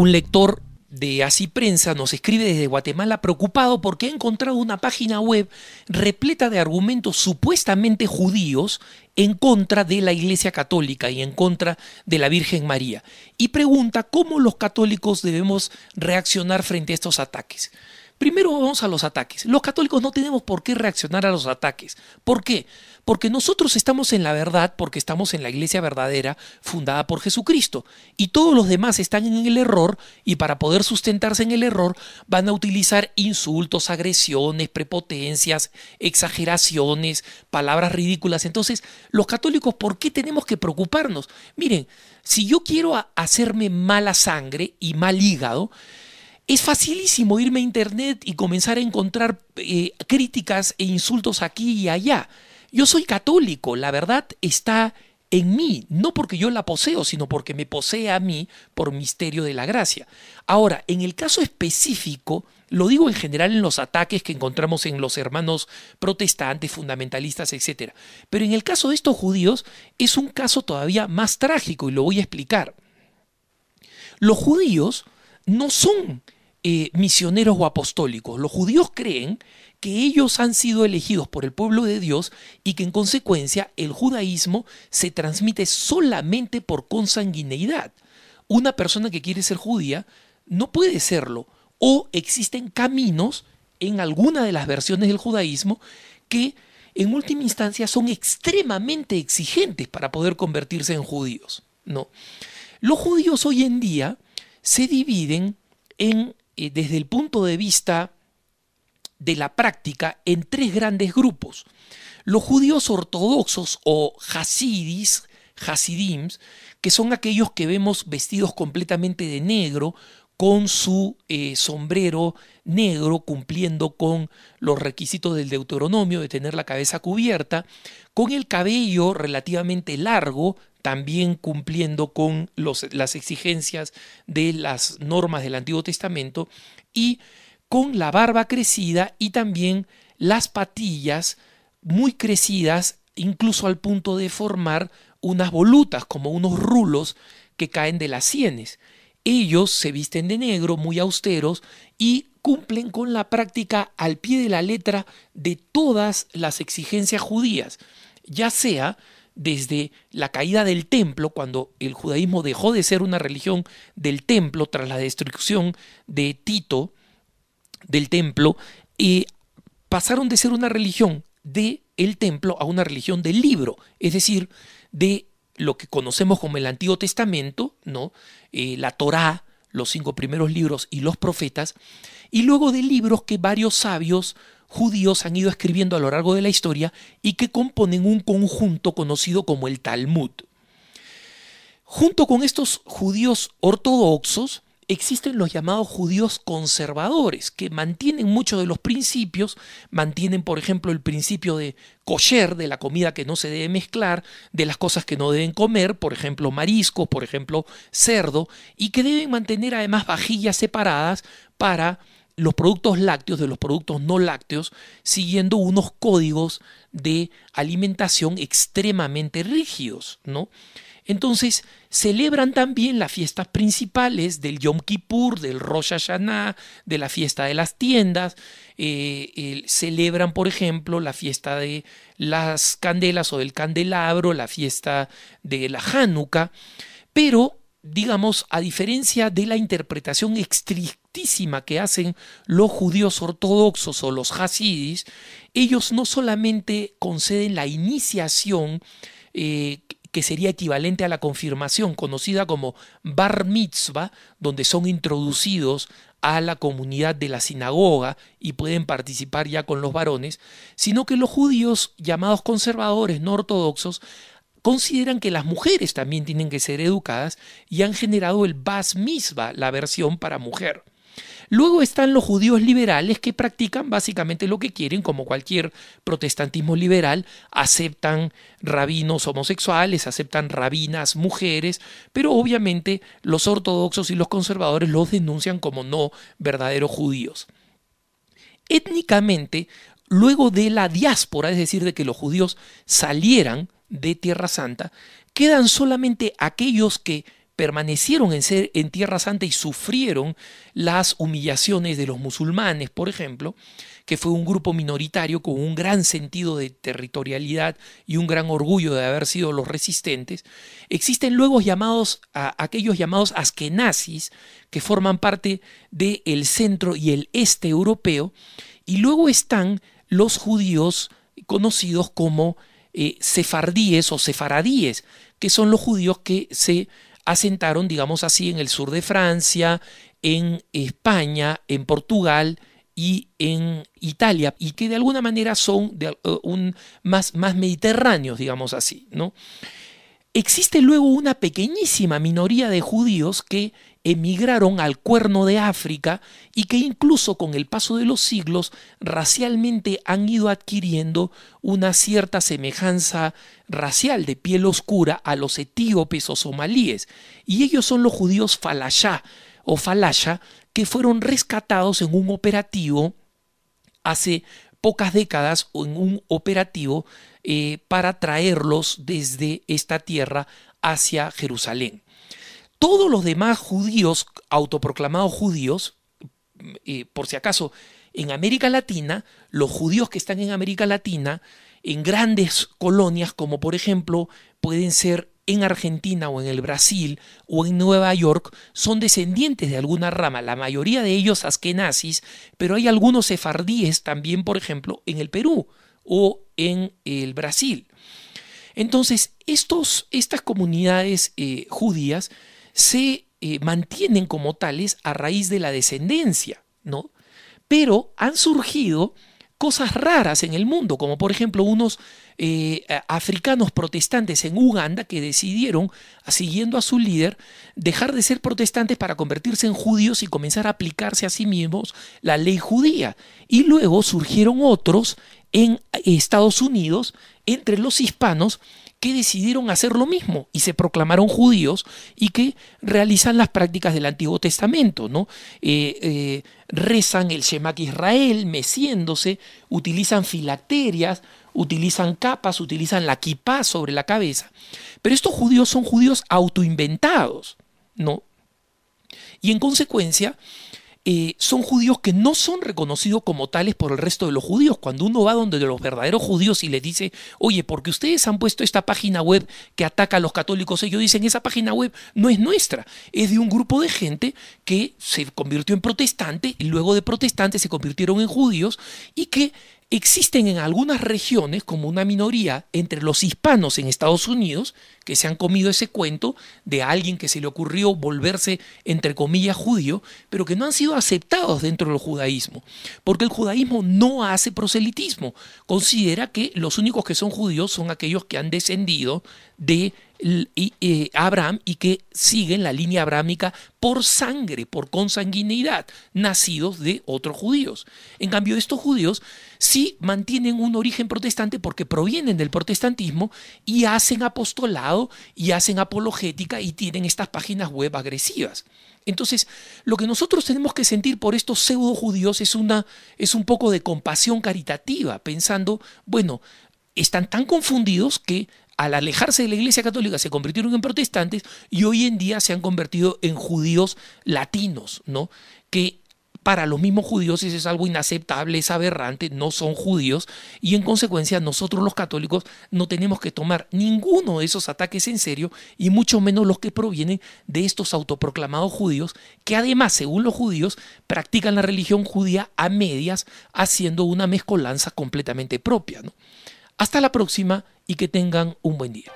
Un lector de Así Prensa nos escribe desde Guatemala preocupado porque ha encontrado una página web repleta de argumentos supuestamente judíos en contra de la Iglesia Católica y en contra de la Virgen María y pregunta cómo los católicos debemos reaccionar frente a estos ataques. Primero vamos a los ataques. Los católicos no tenemos por qué reaccionar a los ataques. ¿Por qué? Porque nosotros estamos en la verdad, porque estamos en la iglesia verdadera fundada por Jesucristo. Y todos los demás están en el error y para poder sustentarse en el error van a utilizar insultos, agresiones, prepotencias, exageraciones, palabras ridículas. Entonces, los católicos, ¿por qué tenemos que preocuparnos? Miren, si yo quiero hacerme mala sangre y mal hígado, es facilísimo irme a internet y comenzar a encontrar eh, críticas e insultos aquí y allá. Yo soy católico, la verdad está en mí, no porque yo la poseo, sino porque me posee a mí por misterio de la gracia. Ahora, en el caso específico, lo digo en general en los ataques que encontramos en los hermanos protestantes, fundamentalistas, etc. Pero en el caso de estos judíos es un caso todavía más trágico y lo voy a explicar. Los judíos no son eh, misioneros o apostólicos. Los judíos creen que ellos han sido elegidos por el pueblo de Dios y que en consecuencia el judaísmo se transmite solamente por consanguineidad. Una persona que quiere ser judía no puede serlo o existen caminos en alguna de las versiones del judaísmo que en última instancia son extremadamente exigentes para poder convertirse en judíos. No. Los judíos hoy en día se dividen en eh, desde el punto de vista de la práctica en tres grandes grupos. Los judíos ortodoxos o hasidis, hasidims, que son aquellos que vemos vestidos completamente de negro, con su eh, sombrero negro, cumpliendo con los requisitos del Deuteronomio de tener la cabeza cubierta, con el cabello relativamente largo, también cumpliendo con las exigencias de las normas del Antiguo Testamento y con la barba crecida y también las patillas muy crecidas, incluso al punto de formar unas volutas, como unos rulos que caen de las sienes. Ellos se visten de negro, muy austeros, y cumplen con la práctica al pie de la letra de todas las exigencias judías, ya sea desde la caída del templo, cuando el judaísmo dejó de ser una religión del templo tras la destrucción de Tito del templo, y pasaron de ser una religión de el templo a una religión del libro, es decir, de lo que conocemos como el Antiguo Testamento, ¿no? Eh, la Torá, los cinco primeros libros y los profetas, y luego de libros que varios sabios judíos han ido escribiendo a lo largo de la historia y que componen un conjunto conocido como el Talmud. Junto con estos judíos ortodoxos existen los llamados judíos conservadores, que mantienen muchos de los principios, mantienen por ejemplo el principio de kosher, de la comida que no se debe mezclar, de las cosas que no deben comer, por ejemplo marisco, por ejemplo cerdo, y que deben mantener además vajillas separadas para los productos lácteos de los productos no lácteos siguiendo unos códigos de alimentación extremadamente rígidos, ¿no? Entonces, celebran también las fiestas principales del Yom Kippur, del Rosh Hashanah, de la fiesta de las tiendas. Eh, celebran, por ejemplo, la fiesta de las candelas o del candelabro, la fiesta de la Hanukkah. Pero, digamos, a diferencia de la interpretación estric que hacen los judíos ortodoxos o los hasidis, ellos no solamente conceden la iniciación, eh, que sería equivalente a la confirmación, conocida como bar mitzvah, donde son introducidos a la comunidad de la sinagoga y pueden participar ya con los varones, sino que los judíos llamados conservadores no ortodoxos consideran que las mujeres también tienen que ser educadas y han generado el bas mitzvah, la versión para mujer. Luego están los judíos liberales que practican básicamente lo que quieren, como cualquier protestantismo liberal, aceptan rabinos homosexuales, aceptan rabinas mujeres, pero obviamente los ortodoxos y los conservadores los denuncian como no verdaderos judíos. Étnicamente, luego de la diáspora, es decir, de que los judíos salieran de Tierra Santa, quedan solamente aquellos que permanecieron en, ser, en Tierra Santa y sufrieron las humillaciones de los musulmanes, por ejemplo, que fue un grupo minoritario con un gran sentido de territorialidad y un gran orgullo de haber sido los resistentes, existen luego llamados a aquellos llamados askenazis que forman parte del centro y el este europeo, y luego están los judíos conocidos como eh, sefardíes o sefaradíes, que son los judíos que se asentaron, digamos así, en el sur de Francia, en España, en Portugal y en Italia, y que de alguna manera son de, eh, un, más, más mediterráneos, digamos así, ¿no? Existe luego una pequeñísima minoría de judíos que emigraron al cuerno de África y que incluso con el paso de los siglos racialmente han ido adquiriendo una cierta semejanza racial de piel oscura a los etíopes o somalíes. Y ellos son los judíos falashá o falasha que fueron rescatados en un operativo hace pocas décadas o en un operativo eh, para traerlos desde esta tierra hacia Jerusalén todos los demás judíos, autoproclamados judíos, eh, por si acaso, en América Latina, los judíos que están en América Latina, en grandes colonias como por ejemplo pueden ser en Argentina o en el Brasil o en Nueva York, son descendientes de alguna rama, la mayoría de ellos askenazis, pero hay algunos sefardíes también, por ejemplo, en el Perú o en el Brasil. Entonces, estos, estas comunidades eh, judías se eh, mantienen como tales a raíz de la descendencia, ¿no? Pero han surgido cosas raras en el mundo, como por ejemplo unos eh, africanos protestantes en Uganda que decidieron, siguiendo a su líder, dejar de ser protestantes para convertirse en judíos y comenzar a aplicarse a sí mismos la ley judía. Y luego surgieron otros en eh, Estados Unidos entre los hispanos que decidieron hacer lo mismo y se proclamaron judíos y que realizan las prácticas del Antiguo Testamento, ¿no? Eh, eh, rezan el Shemak Israel, meciéndose, utilizan filacterias, utilizan capas, utilizan la kipá sobre la cabeza. Pero estos judíos son judíos autoinventados, ¿no? Y en consecuencia, eh, son judíos que no son reconocidos como tales por el resto de los judíos. Cuando uno va donde los verdaderos judíos y les dice, oye, porque ustedes han puesto esta página web que ataca a los católicos, ellos dicen, esa página web no es nuestra, es de un grupo de gente que se convirtió en protestante y luego de protestantes se convirtieron en judíos y que existen en algunas regiones, como una minoría entre los hispanos en Estados Unidos, que se han comido ese cuento de alguien que se le ocurrió volverse, entre comillas, judío, pero que no han sido aceptados dentro del judaísmo, porque el judaísmo no hace proselitismo, considera que los únicos que son judíos son aquellos que han descendido de eh, Abraham y que siguen la línea abrámica por sangre, por consanguineidad, nacidos de otros judíos. En cambio, estos judíos sí mantienen un origen protestante porque provienen del protestantismo y hacen apostolado y hacen apologética y tienen estas páginas web agresivas. Entonces, lo que nosotros tenemos que sentir por estos pseudo judíos es, una, es un poco de compasión caritativa, pensando, bueno, están tan confundidos que al alejarse de la Iglesia Católica se convirtieron en protestantes y hoy en día se han convertido en judíos latinos, ¿no? Que para los mismos judíos eso es algo inaceptable, es aberrante, no son judíos y en consecuencia nosotros los católicos no tenemos que tomar ninguno de esos ataques en serio y mucho menos los que provienen de estos autoproclamados judíos que además, según los judíos, practican la religión judía a medias haciendo una mezcolanza completamente propia. Hasta la próxima y que tengan un buen día.